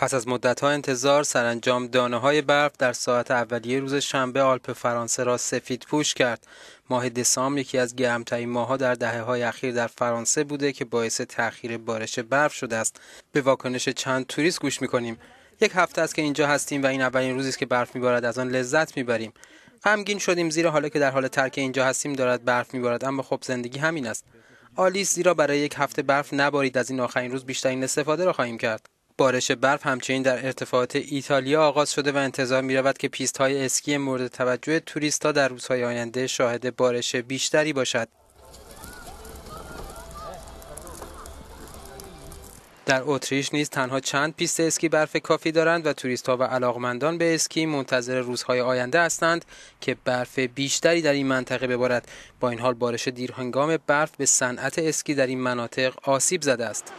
پس از مدتها انتظار سرانجام دانه های برف در ساعت اولیه روز شنبه آلپ فرانسه را سفید پوش کرد. ماه دسامبر یکی از گرمترین ماهها در دهه های اخیر در فرانسه بوده که باعث تاخیر بارش برف شده است. به واکنش چند توریست گوش میکنیم. یک هفته است که اینجا هستیم و این اولین روزی است که برف میبارد از آن لذت میبریم. غمگین شدیم زیرا حالا که در حال ترک اینجا هستیم دارد برف میبارد اما خب زندگی همین است. آلیس زیرا برای یک هفته برف نبارید از این آخرین روز بیشترین استفاده را خواهیم کرد. بارش برف همچنین در ارتفاعات ایتالیا آغاز شده و انتظار می رود که پیست های اسکی مورد توجه توریست ها در روزهای آینده شاهد بارش بیشتری باشد. در اتریش نیز تنها چند پیست اسکی برف کافی دارند و توریست ها و علاقمندان به اسکی منتظر روزهای آینده هستند که برف بیشتری در این منطقه ببارد با این حال بارش دیرهنگام برف به صنعت اسکی در این مناطق آسیب زده است